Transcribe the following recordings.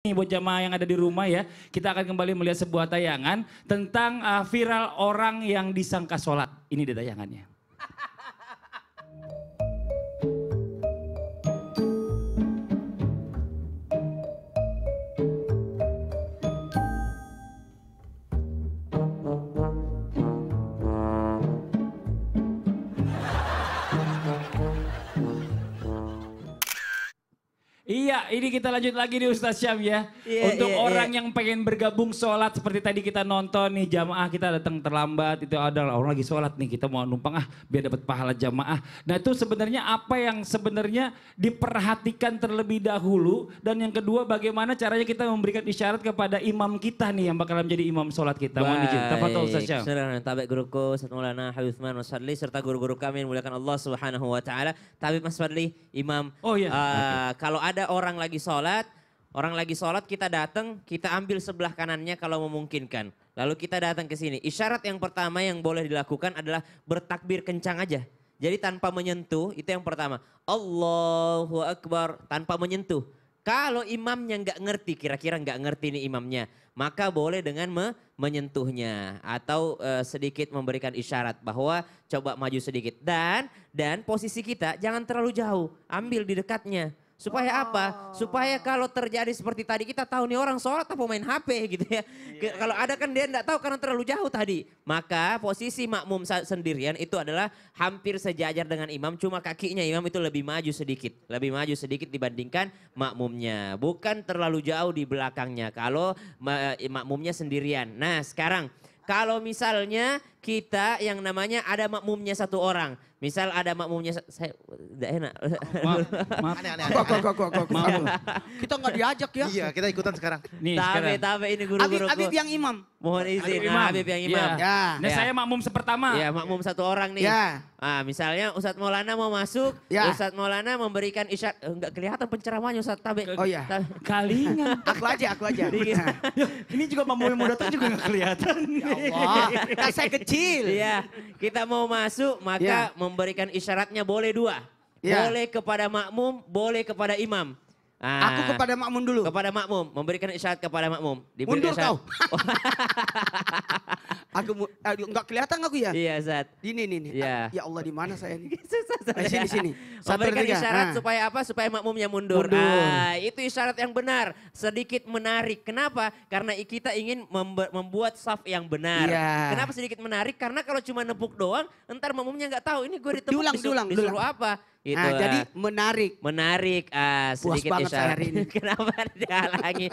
Ini buat jamaah yang ada di rumah ya, kita akan kembali melihat sebuah tayangan tentang uh, viral orang yang disangka sholat. Ini dia tayangannya. ini kita lanjut lagi nih Ustaz Syam ya. Yeah, Untuk yeah, orang yeah. yang pengen bergabung sholat seperti tadi kita nonton nih jamaah kita datang terlambat itu ada orang lagi sholat nih kita mau numpang ah biar dapat pahala jamaah. Nah itu sebenarnya apa yang sebenarnya diperhatikan terlebih dahulu dan yang kedua bagaimana caranya kita memberikan isyarat kepada imam kita nih yang bakal menjadi imam sholat kita. Mohon izin. Tafadhol Ustaz Syam. Tabek guruku serta guru-guru kami yang muliakan Allah Subhanahu wa taala. Tapi Mas Fadli, Imam. Oh iya. Uh, okay. kalau ada orang orang lagi sholat, orang lagi sholat kita datang, kita ambil sebelah kanannya kalau memungkinkan. Lalu kita datang ke sini. Isyarat yang pertama yang boleh dilakukan adalah bertakbir kencang aja. Jadi tanpa menyentuh, itu yang pertama. Allahu Akbar, tanpa menyentuh. Kalau imamnya nggak ngerti, kira-kira nggak ngerti nih imamnya, maka boleh dengan me menyentuhnya atau e, sedikit memberikan isyarat bahwa coba maju sedikit dan dan posisi kita jangan terlalu jauh, ambil di dekatnya. Supaya oh. apa? Supaya kalau terjadi seperti tadi kita tahu nih orang sholat apa main HP gitu ya. Yeah. Kalau ada kan dia tidak tahu karena terlalu jauh tadi. Maka posisi makmum sendirian itu adalah hampir sejajar dengan imam. Cuma kakinya imam itu lebih maju sedikit. Lebih maju sedikit dibandingkan makmumnya. Bukan terlalu jauh di belakangnya. Kalau eh, makmumnya sendirian. Nah sekarang kalau misalnya kita yang namanya ada makmumnya satu orang. Misal ada makmumnya saya tidak enak. Oh, maaf, maaf. Aneh, aneh, aneh. Kok, kok, kok, maaf. Kita nggak diajak ya. Iya, kita ikutan sekarang. Nih, tabe, sekarang. tabe ini guru-guru. Habib, Habib yang imam. Mohon izin, Habib, imam. Habib yang imam. Iya. Ya. ya. Nah, saya makmum sepertama. Iya, makmum satu orang nih. Ya. Nah, misalnya Ustadz Maulana mau masuk, ya. Ustadz Maulana memberikan isyarat. Enggak eh, kelihatan penceramahnya Ustadz Tabe. Oh iya. Kalingan. aku aja, aku aja. Iya. ini juga makmum yang mau datang juga enggak kelihatan. Ya Allah. Nah, saya kecil kecil. Iya, kita mau masuk maka ya. memberikan isyaratnya boleh dua. Ya. Boleh kepada makmum, boleh kepada imam. Ah, aku kepada makmum dulu. Kepada makmum, memberikan isyarat kepada makmum. Diberi Mundur isyarat. kau. Aku aduh, eh, enggak kelihatan aku ya? Iya, Zat. Ini nih nih. Ya. Ah, ya Allah di mana saya ini? Susah saya. Sini sini. Satu Memberikan tiga. isyarat nah. supaya ah. apa? Supaya makmumnya mundur. mundur. Nah, itu isyarat yang benar. Sedikit menarik. Kenapa? Karena kita ingin membuat saf yang benar. Ya. Kenapa sedikit menarik? Karena kalau cuma nepuk doang, entar makmumnya nggak tahu ini gue ditepuk diulang, disuruh, diulang, disuruh diulang. apa. Itu, nah, jadi eh, menarik. Menarik. Uh, sedikit Puas banget hari ini. Kenapa dihalangi?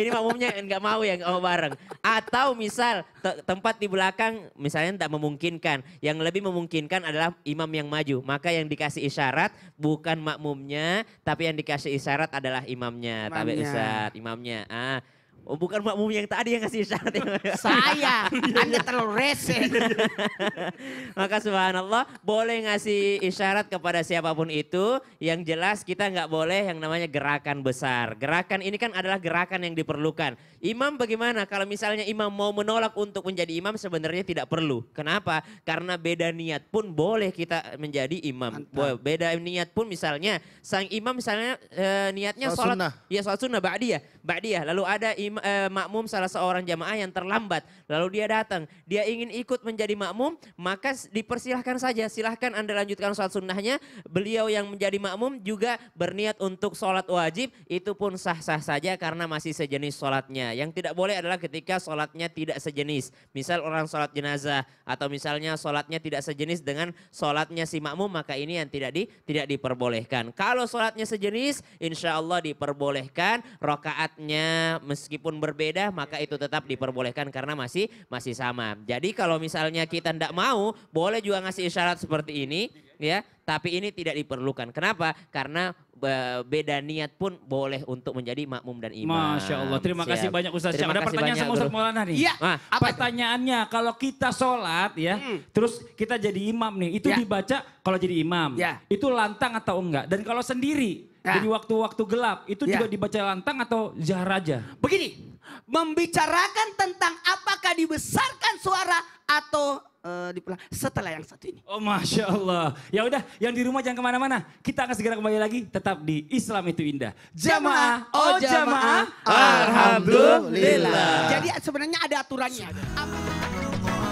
ini makmumnya enggak mau ya mau bareng. Atau misal te tempat di belakang misalnya enggak memungkinkan. Yang lebih memungkinkan adalah imam yang maju. Maka yang dikasih isyarat bukan makmumnya, tapi yang dikasih isyarat adalah imamnya. imamnya. Tapi Ustaz, imamnya. Ah, Oh bukan makmum yang tadi yang ngasih isyarat. Ya. Saya, Anda terlalu rese. Maka subhanallah boleh ngasih isyarat kepada siapapun itu. Yang jelas kita nggak boleh yang namanya gerakan besar. Gerakan ini kan adalah gerakan yang diperlukan. Imam bagaimana? Kalau misalnya imam mau menolak untuk menjadi imam sebenarnya tidak perlu. Kenapa? Karena beda niat pun boleh kita menjadi imam. Mantap. Beda niat pun misalnya sang imam misalnya eh, niatnya sholat. Sunnah. Ya sholat sunnah, ba'diyah. Ba'diyah. Lalu ada Eh, makmum salah seorang jamaah yang terlambat, lalu dia datang, dia ingin ikut menjadi makmum, maka dipersilahkan saja, silahkan Anda lanjutkan sholat sunnahnya, beliau yang menjadi makmum juga berniat untuk sholat wajib, itu pun sah-sah saja karena masih sejenis sholatnya. Yang tidak boleh adalah ketika sholatnya tidak sejenis, misal orang sholat jenazah, atau misalnya sholatnya tidak sejenis dengan sholatnya si makmum, maka ini yang tidak di, tidak diperbolehkan. Kalau sholatnya sejenis, insya Allah diperbolehkan rokaatnya meski meskipun berbeda maka itu tetap diperbolehkan karena masih masih sama. Jadi kalau misalnya kita tidak mau, boleh juga ngasih isyarat seperti ini ya, tapi ini tidak diperlukan. Kenapa? Karena beda niat pun boleh untuk menjadi makmum dan imam. Masya Allah, terima Siap. kasih banyak Ustaz Syam. Ada pertanyaan banyak, sama Ustaz Maulana nih. Iya, apa pertanyaannya itu? kalau kita sholat ya, hmm. terus kita jadi imam nih, itu ya. dibaca kalau jadi imam, ya. itu lantang atau enggak? Dan kalau sendiri, Nah. Jadi waktu-waktu gelap itu ya. juga dibaca lantang atau zahar aja? Begini, membicarakan tentang apakah dibesarkan suara atau uh, setelah yang satu ini. Oh masya Allah. Ya udah, yang di rumah jangan kemana-mana. Kita akan segera kembali lagi tetap di Islam itu indah. Jamaah, oh jamaah, oh alhamdulillah. Jadi sebenarnya ada aturannya. Apa?